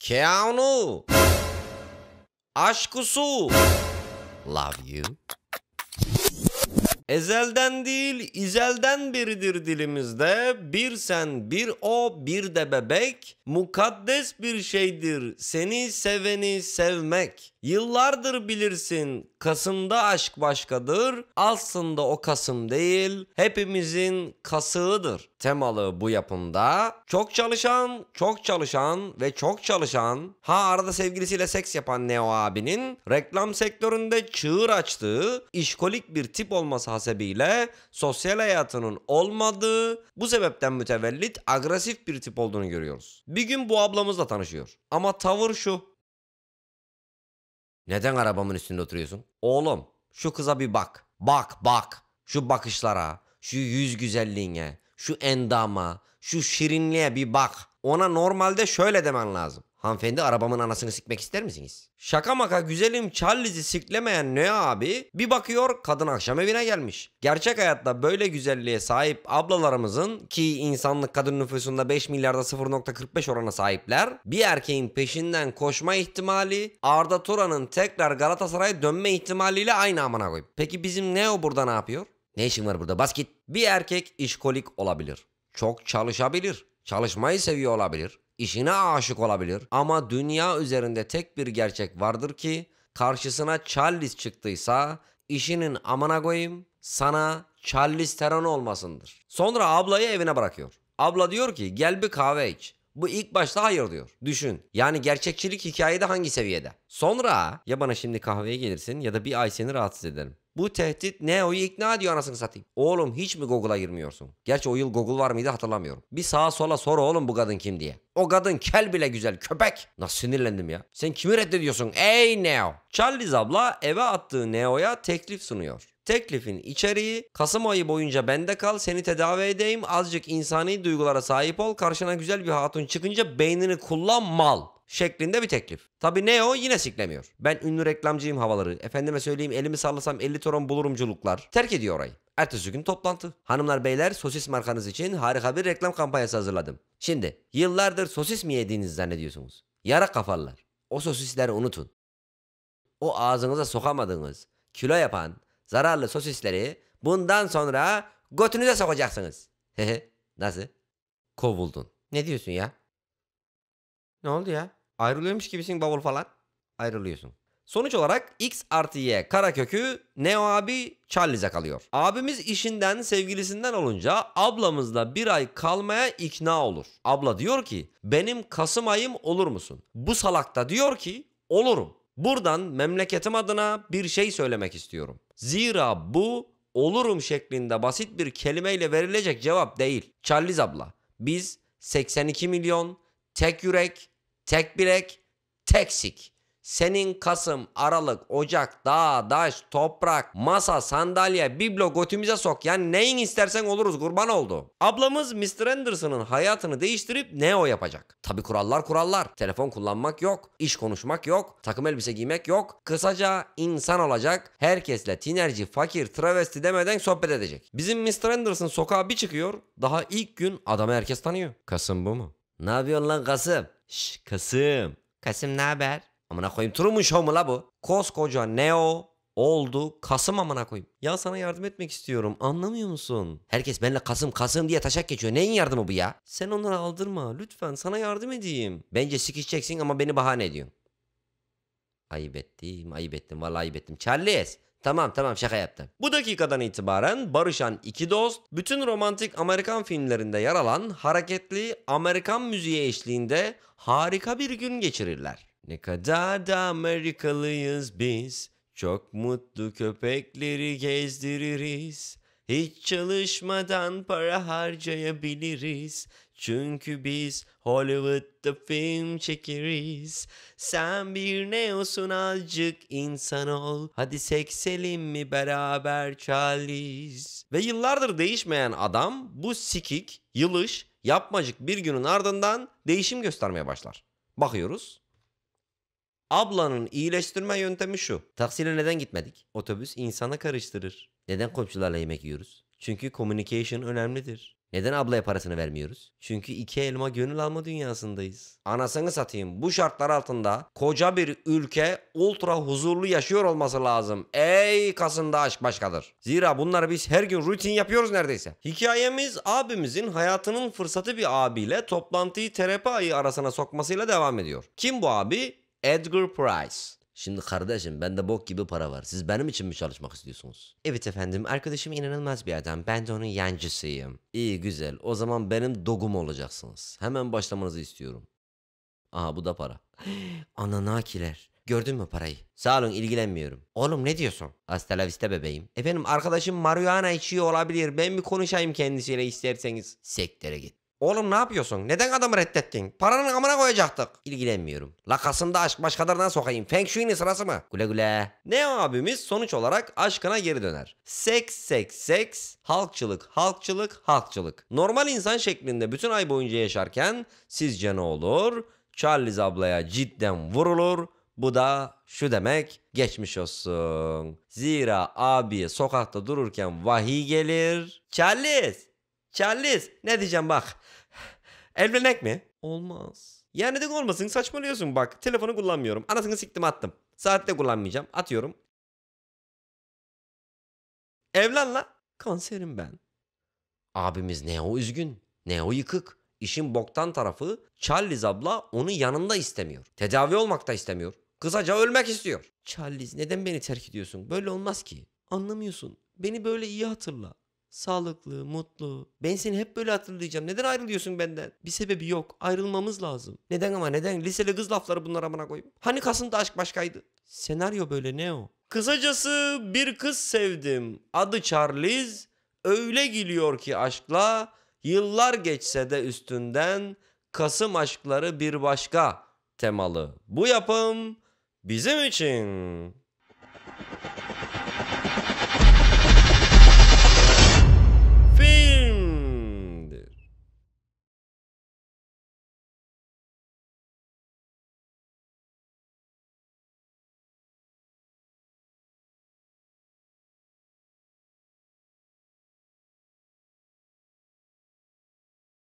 Keanu. Aşkusu. Love you. Ezelden değil izelden biridir dilimizde bir sen bir o bir de bebek mukaddes bir şeydir seni seveni sevmek. Yıllardır bilirsin Kasım'da aşk başkadır aslında o Kasım değil hepimizin kasığıdır. Temalı bu yapımda çok çalışan çok çalışan ve çok çalışan ha arada sevgilisiyle seks yapan Neo abinin reklam sektöründe çığır açtığı işkolik bir tip olması hasebiyle sosyal hayatının olmadığı bu sebepten mütevellit agresif bir tip olduğunu görüyoruz. Bir gün bu ablamızla tanışıyor ama tavır şu. Neden arabamın üstünde oturuyorsun? Oğlum şu kıza bir bak. Bak bak. Şu bakışlara, şu yüz güzelliğine, şu endama, şu şirinliğe bir bak. Ona normalde şöyle demen lazım. Hanımefendi arabamın anasını sikmek ister misiniz? Şaka maka güzelim Charles'i siklemeyen ne abi? Bir bakıyor kadın akşam evine gelmiş. Gerçek hayatta böyle güzelliğe sahip ablalarımızın ki insanlık kadın nüfusunda 5 milyarda 0.45 orana sahipler. Bir erkeğin peşinden koşma ihtimali Arda Turan'ın tekrar Galatasaray'a dönme ihtimaliyle aynı amına koyup. Peki bizim Neo burada ne yapıyor? Ne işin var burada Basket. Bir erkek işkolik olabilir. Çok çalışabilir. Çalışmayı seviyor olabilir işine aşık olabilir ama dünya üzerinde tek bir gerçek vardır ki karşısına Charles çıktıysa işinin amına koyayım sana Charles teran olmasındır. Sonra ablayı evine bırakıyor. Abla diyor ki gel bir kahve iç. Bu ilk başta hayır diyor. Düşün. Yani gerçekçilik hikayede hangi seviyede? Sonra ya bana şimdi kahveye gelirsin ya da bir ay seni rahatsız ederim. Bu tehdit ne Neo'yu ikna ediyor anasını satayım. Oğlum hiç mi Google'a girmiyorsun? Gerçi o yıl Google var mıydı hatırlamıyorum. Bir sağa sola sor oğlum bu kadın kim diye. O kadın kel bile güzel köpek. Nasıl sinirlendim ya. Sen kimi reddediyorsun ey Neo? Charles abla eve attığı Neo'ya teklif sunuyor. Teklifin içeriği Kasım ayı boyunca bende kal seni tedavi edeyim azıcık insani duygulara sahip ol karşına güzel bir hatun çıkınca beynini kullan mal şeklinde bir teklif. Tabi Neo yine siklemiyor. Ben ünlü reklamcıyım havaları. Efendime söyleyeyim elimi sallasam 50 toron bulurumculuklar. Terk ediyor orayı. Ertesi gün toplantı. Hanımlar beyler sosis markanız için harika bir reklam kampanyası hazırladım. Şimdi yıllardır sosis mi yediğinizi zannediyorsunuz? Yara kafalılar. O sosisleri unutun. O ağzınıza sokamadığınız, kilo yapan, zararlı sosisleri bundan sonra götünüze sokacaksınız. Nasıl? Kovuldun. Ne diyorsun ya? Ne oldu ya? Ayrılıyormuş gibisin bavul falan. Ayrılıyorsun. Sonuç olarak x artı y kara kökü Neo abi Charles'e kalıyor. Abimiz işinden sevgilisinden olunca ablamızla bir ay kalmaya ikna olur. Abla diyor ki benim Kasım ayım olur musun? Bu salak da diyor ki olurum. Buradan memleketim adına bir şey söylemek istiyorum. Zira bu olurum şeklinde basit bir kelimeyle verilecek cevap değil. Charles abla biz 82 milyon tek yürek Tek bilek, tek sik. Senin Kasım, Aralık, Ocak, dağ, daş, toprak, masa, sandalye, biblo götümüze sok. Yani neyin istersen oluruz kurban oldu. Ablamız Mr. Anderson'ın hayatını değiştirip ne o yapacak. Tabi kurallar kurallar. Telefon kullanmak yok, iş konuşmak yok, takım elbise giymek yok. Kısaca insan olacak. Herkesle tinerci, fakir, travesti demeden sohbet edecek. Bizim Mr. Anderson sokağa bir çıkıyor. Daha ilk gün adamı herkes tanıyor. Kasım bu mu? Ne yapıyorsun lan Kasım? Şş Kasım. Kasım ne haber? Amına koyayım Truman Show mu la bu? Koskoca Neo oldu Kasım amına koyayım. Ya sana yardım etmek istiyorum anlamıyor musun? Herkes benimle Kasım Kasım diye taşak geçiyor. Neyin yardımı bu ya? Sen onları aldırma lütfen sana yardım edeyim. Bence sikişeceksin ama beni bahane ediyorsun. Ayıp ettim ayıp ettim vallahi ayıp ettim. Charles Tamam tamam şaka yaptım. Bu dakikadan itibaren barışan iki dost bütün romantik Amerikan filmlerinde yer alan hareketli Amerikan müziği eşliğinde harika bir gün geçirirler. Ne kadar da Amerikalıyız biz. Çok mutlu köpekleri gezdiririz. Hiç çalışmadan para harcayabiliriz. Çünkü biz Hollywood'da film çekeriz. Sen bir ne olsun azıcık insan ol. Hadi sekselim mi beraber çaliz. Ve yıllardır değişmeyen adam bu sikik, yılış, yapmacık bir günün ardından değişim göstermeye başlar. Bakıyoruz Ablanın iyileştirme yöntemi şu. Taksiyle neden gitmedik? Otobüs insana karıştırır. Neden komşularla yemek yiyoruz? Çünkü communication önemlidir. Neden ablaya parasını vermiyoruz? Çünkü iki elma gönül alma dünyasındayız. Anasını satayım bu şartlar altında koca bir ülke ultra huzurlu yaşıyor olması lazım. Ey kasında aşk başkadır. Zira bunları biz her gün rutin yapıyoruz neredeyse. Hikayemiz abimizin hayatının fırsatı bir abiyle toplantıyı terapi ayı arasına sokmasıyla devam ediyor. Kim bu abi? Edgar Price. Şimdi kardeşim bende bok gibi para var. Siz benim için mi çalışmak istiyorsunuz? Evet efendim arkadaşım inanılmaz bir adam. Ben de onun yancısıyım. İyi güzel. O zaman benim dogum olacaksınız. Hemen başlamanızı istiyorum. Aha bu da para. Ananakiler. Gördün mü parayı? Sağ olun ilgilenmiyorum. Oğlum ne diyorsun? Hasta la vista bebeğim. Efendim arkadaşım marihuana içiyor olabilir. Ben bir konuşayım kendisiyle isterseniz. Sektere git. Oğlum ne yapıyorsun? Neden adamı reddettin? Paranın amına koyacaktık. İlgilenmiyorum. Lakasında aşk başkalarından sokayım. Feng Shui'nin sırası mı? Güle güle. Ne abimiz sonuç olarak aşkına geri döner. Seks seks seks. Halkçılık halkçılık halkçılık. Normal insan şeklinde bütün ay boyunca yaşarken sizce ne olur? Charles ablaya cidden vurulur. Bu da şu demek geçmiş olsun. Zira abi sokakta dururken vahiy gelir. Charles Charles ne diyeceğim bak. Evlenek mi? Olmaz. Ya neden olmasın saçmalıyorsun bak. Telefonu kullanmıyorum. Anasını siktim attım. Saatte kullanmayacağım. Atıyorum. Evlen la. Kanserim ben. Abimiz ne o üzgün. Ne o yıkık. İşin boktan tarafı Charles abla onu yanında istemiyor. Tedavi olmak da istemiyor. Kısaca ölmek istiyor. Charles neden beni terk ediyorsun? Böyle olmaz ki. Anlamıyorsun. Beni böyle iyi hatırla sağlıklı, mutlu. Ben seni hep böyle hatırlayacağım. Neden ayrılıyorsun benden? Bir sebebi yok. Ayrılmamız lazım. Neden ama neden? Liseli kız lafları bunlara amına koyayım. Hani Kasım'da aşk başkaydı? Senaryo böyle ne o? Kısacası bir kız sevdim. Adı Charles. Öyle gülüyor ki aşkla yıllar geçse de üstünden Kasım aşkları bir başka temalı. Bu yapım bizim için.